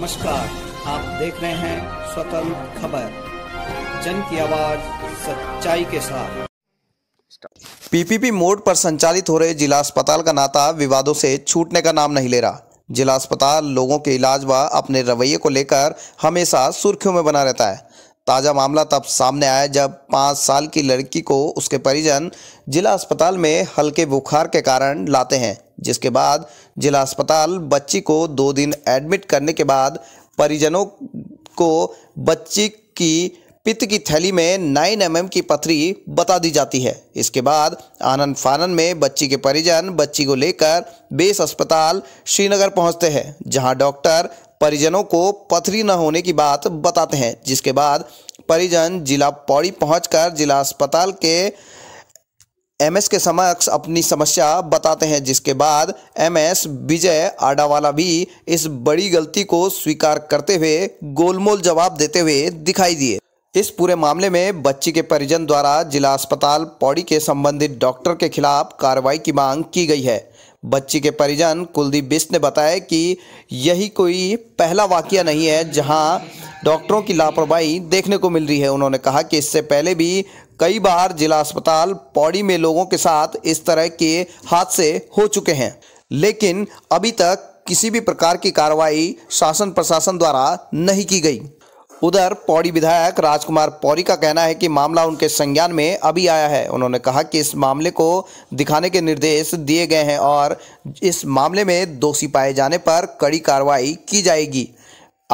नमस्कार आप देख रहे हैं स्वतंत्र खबर जन की आवाज सच्चाई के साथ पीपीपी मोड पर संचालित हो रहे जिला अस्पताल का नाता विवादों से छूटने का नाम नहीं ले रहा जिला अस्पताल लोगों के इलाज व अपने रवैये को लेकर हमेशा सुर्खियों में बना रहता है ताज़ा मामला तब सामने आया जब पाँच साल की लड़की को उसके परिजन जिला अस्पताल में हल्के बुखार के कारण लाते हैं जिसके बाद जिला अस्पताल बच्ची को दो दिन एडमिट करने के बाद परिजनों को बच्ची की पित्त की थैली में नाइन एम mm की पथरी बता दी जाती है इसके बाद आनंद फानन में बच्ची के परिजन बच्ची को लेकर बेस अस्पताल श्रीनगर पहुंचते हैं जहां डॉक्टर परिजनों को पथरी न होने की बात बताते हैं जिसके बाद परिजन जिला पौड़ी पहुंचकर जिला अस्पताल के एमएस के समक्ष अपनी समस्या बताते हैं जिसके बाद एमएस विजय आडावाला भी इस बड़ी गलती को स्वीकार करते हुए गोलमोल जवाब देते हुए दिखाई दिए इस पूरे मामले में बच्ची के परिजन द्वारा जिला अस्पताल पौड़ी के संबंधित डॉक्टर के खिलाफ कार्रवाई की मांग की गई है बच्ची के परिजन कुलदीप बिस्ट ने बताया कि यही कोई पहला वाक्य नहीं है जहां डॉक्टरों की लापरवाही देखने को मिल रही है उन्होंने कहा कि इससे पहले भी कई बार जिला अस्पताल पौड़ी में लोगों के साथ इस तरह के हादसे हो चुके हैं लेकिन अभी तक किसी भी प्रकार की कार्रवाई शासन प्रशासन द्वारा नहीं की गई उधर पौड़ी विधायक राजकुमार पौड़ी का कहना है कि मामला उनके संज्ञान में अभी आया है उन्होंने कहा कि इस मामले को दिखाने के निर्देश दिए गए हैं और इस मामले में दोषी पाए जाने पर कड़ी कार्रवाई की जाएगी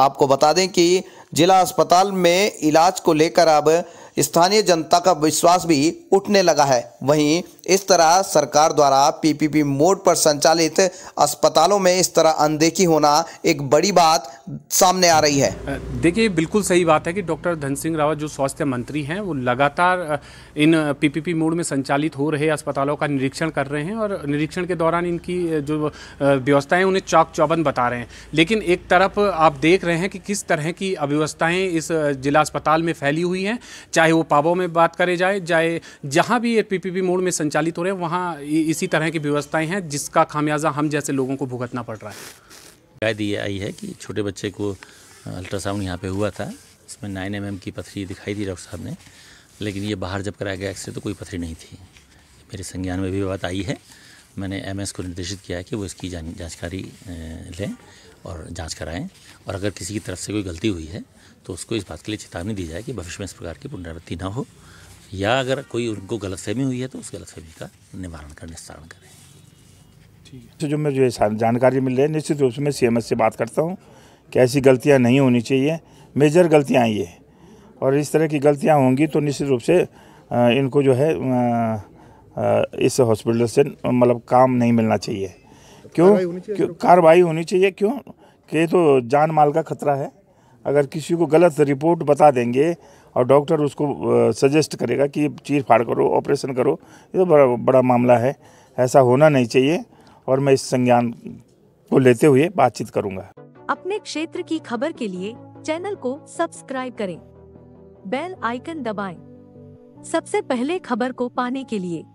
आपको बता दें कि जिला अस्पताल में इलाज को लेकर अब स्थानीय जनता का विश्वास भी उठने लगा है वहीं इस तरह सरकार द्वारा पीपीपी मोड पर संचालित अस्पतालों में इस तरह अनदेखी होना एक बड़ी बात सामने आ रही है देखिए बिल्कुल सही बात है कि डॉक्टर धन सिंह रावत जो स्वास्थ्य मंत्री हैं वो लगातार इन पीपीपी मोड में संचालित हो रहे अस्पतालों का निरीक्षण कर रहे हैं और निरीक्षण के दौरान इनकी जो व्यवस्थाएं उन्हें चौक चौबंद बता रहे हैं लेकिन एक तरफ आप देख रहे हैं कि किस तरह की अव्यवस्थाएं इस जिला अस्पताल में फैली हुई हैं चाहे वो पाबो में बात करे जाए चाहे जहाँ भी ये पीपीपी मोड में संचालित हो रहे हैं वहाँ इसी तरह की व्यवस्थाएं हैं जिसका खामियाजा हम जैसे लोगों को भुगतना पड़ रहा है राय ये आई है कि छोटे बच्चे को अल्ट्रासाउंड यहाँ पे हुआ था इसमें नाइन एम की पथरी दिखाई दी डॉक्टर साहब ने लेकिन ये बाहर जब कराया गया एक्सरे तो कोई पथरी नहीं थी मेरे संज्ञान में भी बात आई है मैंने एम को निर्देशित किया है कि वो इसकी जानकारी लें और जाँच कराएँ और अगर किसी की तरफ से कोई गलती हुई है तो उसको इस बात के लिए चेतावनी दी जाए कि भविष्य में इस प्रकार की पुनरावृत्ति ना हो या अगर कोई उनको गलतफहमी हुई है तो उस गलतफहमी का निवारण कर निस्तारण करें है तो जो मेरे जो जानकारी मिल रही है निश्चित रूप से मैं सी से बात करता हूँ कि ऐसी गलतियाँ नहीं होनी चाहिए मेजर गलतियाँ ये और इस तरह की गलतियाँ होंगी तो निश्चित रूप से इनको जो है इस हॉस्पिटल से मतलब काम नहीं मिलना चाहिए क्यों तो क्यों कार्रवाई होनी चाहिए क्यों कि तो जान माल का खतरा है अगर किसी को गलत रिपोर्ट बता देंगे और डॉक्टर उसको सजेस्ट करेगा कि चीर फाड़ करो ऑपरेशन करो ये तो बड़ा बड़ा मामला है ऐसा होना नहीं चाहिए और मैं इस संज्ञान को लेते हुए बातचीत करूंगा अपने क्षेत्र की खबर के लिए चैनल को सब्सक्राइब करें बेल आइकन दबाएं। सबसे पहले खबर को पाने के लिए